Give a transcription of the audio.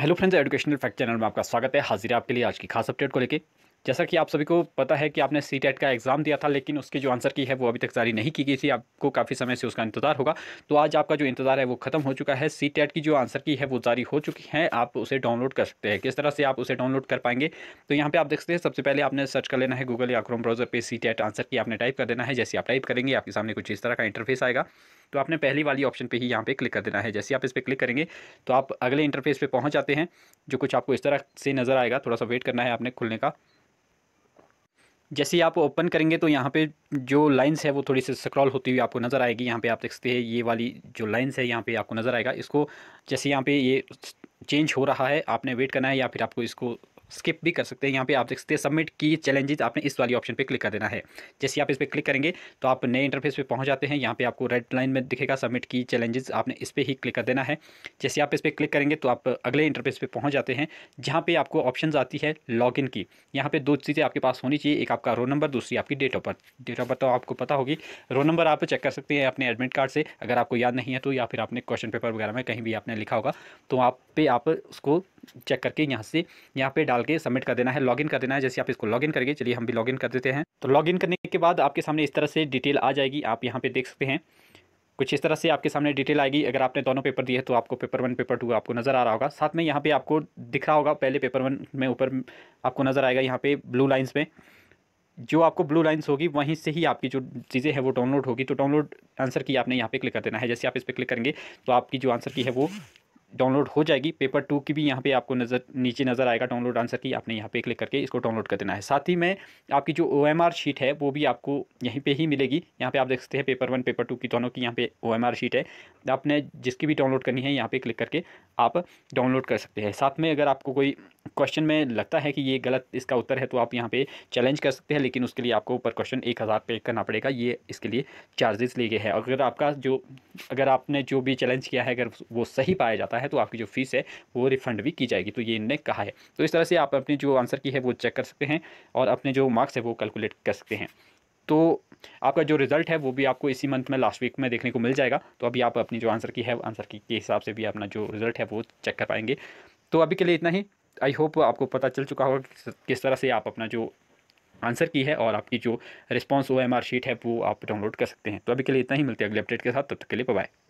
hello friends educational fact channel में आपका स्वागत है हाजिर आपके लिए आज की खास अपडेट को लेके जैसा कि आप सभी को पता है कि आपने सी टेट का एग्ज़ाम दिया था लेकिन उसकी जो आंसर की है वो अभी तक जारी नहीं की गई थी आपको काफ़ी समय से उसका इंतजार होगा तो आज आपका जो इंतजार है वो खत्म हो चुका है सी टेट की जो आंसर की है वो जारी हो चुकी है आप उसे डाउनलोड कर सकते हैं किस तरह से आप उसे डाउनलोड कर पाएंगे तो यहाँ पर आप देख सकते हैं सबसे पहले आपने सर्च कर लेना है गूगल या क्रोम ब्राउजर पर सी टेट आंसर की आपने टाइप कर देना है जैसे आप टाइप करेंगे आपके सामने कुछ इस तरह का इंटरफेस आएगा तो आपने पहली वाली ऑप्शन पे ही यहाँ पे क्लिक कर देना है जैसे आप इस पर क्लिक करेंगे तो आप अगले इंटरफेस पे पहुँच जाते हैं जो कुछ आपको इस तरह से नज़र आएगा थोड़ा सा वेट करना है आपने खुलने का जैसे ही आप ओपन करेंगे तो यहाँ पे जो लाइंस है वो थोड़ी सी स्क्रॉल होती हुई आपको नज़र आएगी यहाँ पे आप देख सकते हैं ये वाली जो लाइंस है यहाँ पे आपको नज़र आएगा इसको जैसे यहाँ पे ये चेंज हो रहा है आपने वेट करना है या फिर आपको इसको स्किप भी कर सकते हैं यहाँ पे आप देख सकते हैं सबमिट की चैलेंजेस आपने इस वाली ऑप्शन पे क्लिक कर देना है जैसे आप इस पर क्लिक करेंगे तो आप नए इंटरफेस पे पहुँच जाते हैं यहाँ पे आपको रेड लाइन में दिखेगा सबमिट की चैलेंजेस आपने इस पर ही क्लिक कर देना है जैसे आप इस पर क्लिक करेंगे तो आप अगले इंटरफेस पर पहुँच जाते हैं जहाँ पर आपको ऑप्शन आती है लॉग की यहाँ पर दो चीज़ें आपके पास होनी चाहिए एक आपका रोल नंबर दूसरी आपकी date of birth date of birth तो आपको पता होगी रोल नंबर आप चेक कर सकते हैं अपने एडमिट कार्ड से अगर आपको याद नहीं है तो या फिर आपने क्वेश्चन पेपर वगैरह में कहीं भी आपने लिखा होगा तो आप पे आप उसको चेक करके यहाँ से यहाँ पे डाल के सबमिट कर देना है लॉगिन कर देना है जैसे आप इसको लॉगिन करेंगे चलिए हम भी लॉगिन कर देते हैं तो लॉगिन करने के बाद आपके सामने इस तरह से डिटेल आ जाएगी आप यहाँ पे देख सकते हैं कुछ इस तरह से आपके सामने डिटेल आएगी अगर आपने दोनों पेपर दिए तो आपको पेपर वन पेपर टू आपको नज़र आ रहा होगा साथ में यहाँ पे आपको दिख रहा होगा पहले पेपर वन में ऊपर आपको नज़र आएगा यहाँ पे ब्लू लाइंस में जो आपको ब्लू लाइंस होगी वहीं से ही आपकी जो चीज़ें हैं वो डाउनलोड होगी तो डाउनलोड आंसर की आपने यहाँ पे क्लिक कर देना है जैसे आप इस पर क्लिक करेंगे तो आपकी जो आंसर की है वो डाउनलोड हो जाएगी पेपर टू की भी यहाँ पे आपको नज़र नीचे नज़र आएगा डाउनलोड आंसर की आपने यहाँ पे क्लिक करके इसको डाउनलोड कर देना है साथ ही में आपकी जो ओ शीट है वो भी आपको यहीं पे ही मिलेगी यहाँ पे आप देख सकते हैं पेपर वन पेपर टू की दोनों की यहाँ पे ओ शीट है आपने जिसकी भी डाउनलोड करनी है यहाँ पर क्लिक करके आप डाउनलोड कर सकते हैं साथ में अगर आपको कोई क्वेश्चन में लगता है कि ये गलत इसका उत्तर है तो आप यहाँ पे चैलेंज कर सकते हैं लेकिन उसके लिए आपको ऊपर क्वेश्चन एक हज़ार पे करना पड़ेगा ये इसके लिए चार्जेस लिए गए हैं अगर आपका जो अगर आपने जो भी चैलेंज किया है अगर वो सही पाया जाता है है तो आपकी जो फीस है वो रिफंड भी की जाएगी तो ये इनने कहा है तो इस तरह से आप अपनी जो आंसर की है वो चेक कर सकते हैं और अपने जो मार्क्स है वो कैलकुलेट कर सकते हैं तो आपका जो रिजल्ट है वो भी आपको इसी मंथ में लास्ट वीक में देखने को मिल जाएगा तो अभी आप अपनी जो आंसर की है आंसर की के हिसाब से भी अपना जो रिजल्ट है वो चेक कर पाएंगे तो अभी के लिए इतना ही आई होप आपको पता चल चुका होगा किस तरह से आप अपना जो आंसर की है और आपकी जो रिस्पॉन्स ओ शीट है वो आप डाउनलोड कर सकते हैं तो अभी के लिए इतना ही मिलते हैं अगले अपडेट के साथ तब तो तक के लिए बाय